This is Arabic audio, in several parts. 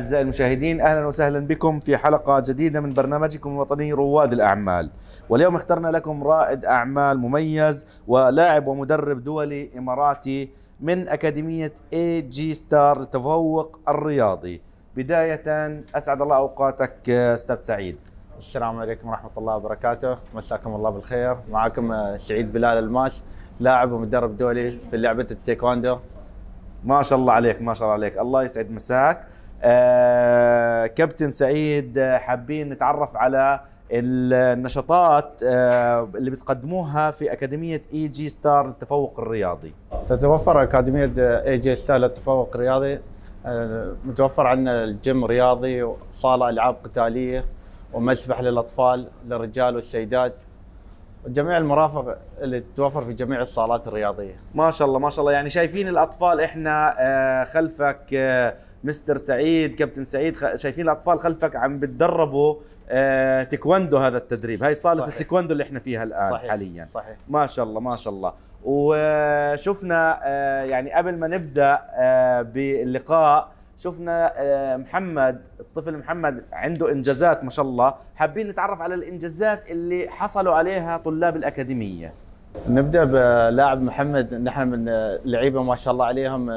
أعزائي المشاهدين أهلا وسهلا بكم في حلقة جديدة من برنامجكم الوطني رواد الأعمال واليوم اخترنا لكم رائد أعمال مميز ولاعب ومدرب دولي إماراتي من أكاديمية اي جي ستار للتفوق الرياضي بداية أسعد الله أوقاتك أستاذ سعيد السلام عليكم ورحمة الله وبركاته مساكم الله بالخير معكم آه، سعيد بلال الماش لاعب ومدرب دولي في لعبة التايكوندو ما شاء الله عليك ما شاء الله عليك الله يسعد مساك آه كابتن سعيد آه، حابين نتعرف على النشاطات آه، اللي بتقدموها في أكاديمية إي جي ستار للتفوق الرياضي تتوفر أكاديمية إي جي ستار للتفوق الرياضي آه، متوفر عندنا الجيم رياضي وصالة ألعاب قتالية ومسبح للأطفال للرجال والسيدات جميع المرافق اللي تتوفر في جميع الصالات الرياضيه. ما شاء الله ما شاء الله يعني شايفين الاطفال احنا خلفك مستر سعيد كابتن سعيد شايفين الاطفال خلفك عم بتدربوا آه، تيكواندو هذا التدريب هاي صاله صحيح. التيكواندو اللي احنا فيها الان صحيح. حاليا صحيح. ما شاء الله ما شاء الله وشفنا آه، يعني قبل ما نبدا آه، باللقاء شفنا محمد الطفل محمد عنده انجازات ما شاء الله حابين نتعرف على الانجازات اللي حصلوا عليها طلاب الاكاديميه نبدا بلاعب محمد نحن من لعيبه ما شاء الله عليهم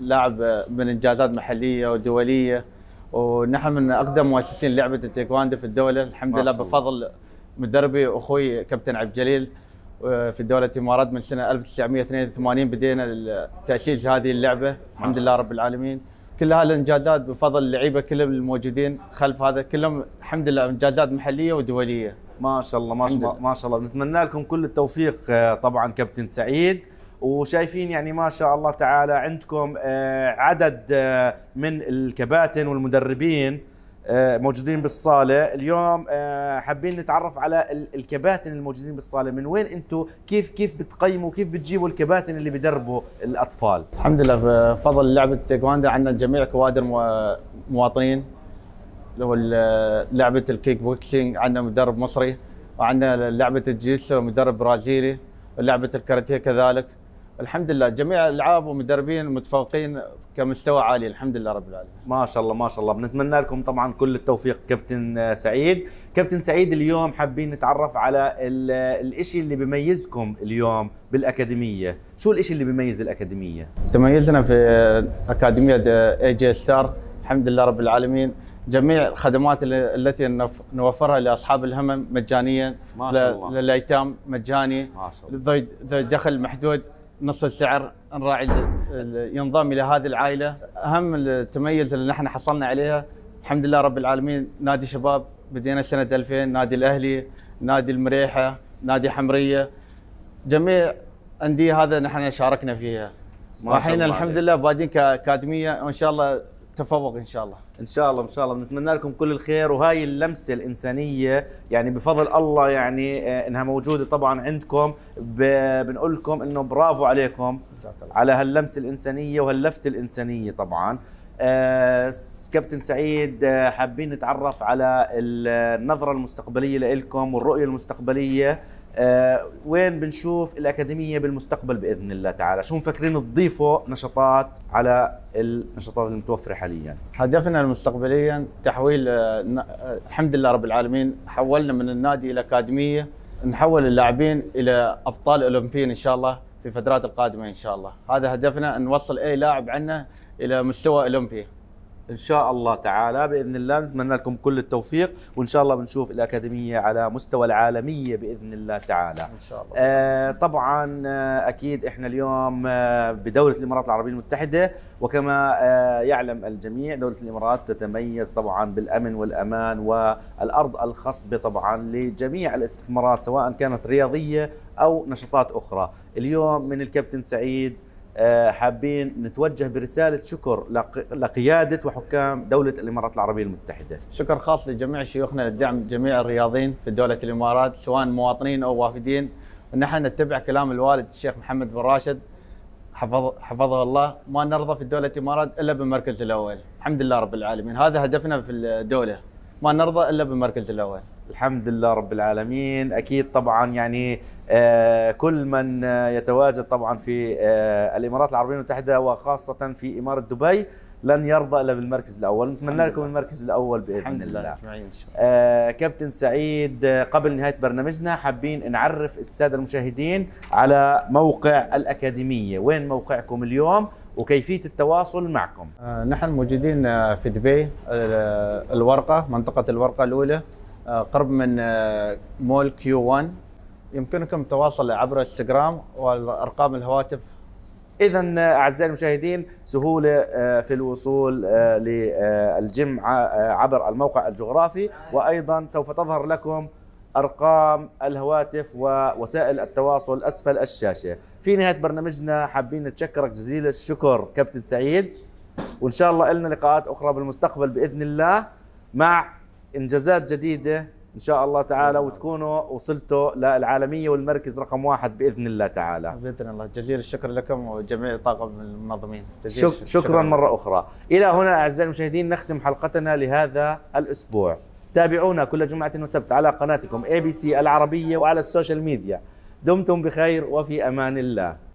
لاعب من انجازات محليه ودوليه ونحن من اقدم مؤسسين لعبه التايكواندو في الدوله الحمد لله بفضل مدربي اخوي كابتن عبد الجليل آه، في دولة الإمارات من سنة 1982 بدينا تأسيس هذه اللعبة الحمد لله رب العالمين كل هالإنجازات بفضل اللعيبة كلهم الموجودين خلف هذا كلهم الحمد لله إنجازات محلية ودولية ما شاء الله ما شاء الله ما شاء الله نتمنى لكم كل التوفيق آه، طبعا كابتن سعيد وشايفين يعني ما شاء الله تعالى عندكم آه، عدد آه، من الكباتن والمدربين موجودين بالصاله اليوم حابين نتعرف على الكباتن الموجودين بالصاله من وين انتم كيف كيف بتقيموا كيف بتجيبوا الكباتن اللي بدربوا الاطفال الحمد لله بفضل لعبه تايكواندا عندنا جميع كوادر مواطنين اللي هو لعبه الكيك بوكسينج عندنا مدرب مصري وعندنا لعبه الجيتسو مدرب برازيلي ولعبه الكاراتيه كذلك الحمد لله جميع الالعاب ومدربين متفوقين كمستوى عالي الحمد لله رب العالمين ما شاء الله ما شاء الله بنتمنى لكم طبعا كل التوفيق كابتن سعيد كابتن سعيد اليوم حابين نتعرف على الشيء اللي بيميزكم اليوم بالاكاديميه شو الشيء اللي بيميز الاكاديميه تميزنا في اكاديميه اي جي ستار الحمد لله رب العالمين جميع الخدمات التي نوفرها لاصحاب الهمم مجانيا ما شاء الله. للايتام مجاني ذو دخل محدود نص السعر نراعي ينضم الى هذه العائله اهم التميز اللي نحن حصلنا عليها الحمد لله رب العالمين نادي شباب بدينا سنه 2000 نادي الاهلي نادي المريحه نادي حمريه جميع انديه هذا نحن شاركنا فيها وحين الحمد لله بادين كاكاديميه وان شاء الله تفوق ان شاء الله ان شاء الله ان شاء الله بنتمنى لكم كل الخير وهاي اللمسه الانسانيه يعني بفضل الله يعني آه، انها موجوده طبعا عندكم بنقول لكم انه برافو عليكم على هاللمسه الانسانيه وهاللفته الانسانيه طبعا آه كابتن سعيد آه حابين نتعرف على النظرة المستقبلية لكم والرؤية المستقبلية آه، وين بنشوف الأكاديمية بالمستقبل بإذن الله تعالى شو مفكرين تضيفوا نشاطات على النشاطات المتوفرة حاليا هدفنا المستقبليا تحويل آه، آه، الحمد لله رب العالمين حولنا من النادي إلى أكاديمية نحول اللاعبين إلى أبطال أولمبيين إن شاء الله في الفترات القادمة إن شاء الله هذا هدفنا نوصل أي لاعب عنا إلى مستوى أولمبي ان شاء الله تعالى باذن الله نتمنى لكم كل التوفيق وان شاء الله بنشوف الاكاديميه على مستوى العالميه باذن الله تعالى ان شاء الله آه طبعا آه، اكيد احنا اليوم آه، بدوله الامارات العربيه المتحده وكما آه يعلم الجميع دوله الامارات تتميز طبعا بالامن والامان والارض الخصبه طبعا لجميع الاستثمارات سواء كانت رياضيه او نشاطات اخرى اليوم من الكابتن سعيد آه، حابين نتوجه برسالة شكر لقيادة وحكام دولة الإمارات العربية المتحدة شكر خاص لجميع شيوخنا لدعم جميع الرياضيين في دولة الإمارات سواء مواطنين أو وافدين ونحن نتبع كلام الوالد الشيخ محمد بن راشد حفظ حفظه الله ما نرضى في دولة الإمارات إلا بالمركز الأول الحمد لله رب العالمين هذا هدفنا في الدولة ما نرضى إلا بالمركز الأول الحمد لله رب العالمين اكيد طبعا يعني آه، كل من آه، يتواجد طبعا في آه، الامارات العربيه المتحده وخاصه في اماره دبي لن يرضى الا بالمركز الاول نتمنى لكم المركز الاول باذن الحمد الله, الله. اجمعين ان شاء الله كابتن سعيد قبل نهايه برنامجنا حابين نعرف الساده المشاهدين على موقع الاكاديميه وين موقعكم اليوم وكيفيه التواصل معكم نحن موجودين في دبي الورقه منطقه الورقه الاولى آه، قرب من آه، مول كيو 1 يمكنكم التواصل عبر انستغرام والارقام الهواتف اذا آه، اعزائي المشاهدين سهوله في الوصول للجمعه عبر الموقع الجغرافي وايضا سوف تظهر لكم ارقام الهواتف ووسائل التواصل اسفل الشاشه في نهايه برنامجنا حابين نتشكرك جزيل الشكر كابتن سعيد وان شاء الله لنا لقاءات اخرى بالمستقبل باذن الله مع انجازات جديده ان شاء الله تعالى وتكونوا وصلتوا للعالميه والمركز رقم واحد باذن الله تعالى باذن الله جزيل الشكر لكم وجميع طاقم المنظمين شك شكرا, شكرا مره اخرى الى هنا اعزائي المشاهدين نختم حلقتنا لهذا الاسبوع تابعونا كل جمعه وسبت على قناتكم اي بي سي العربيه وعلى السوشيال ميديا دمتم بخير وفي امان الله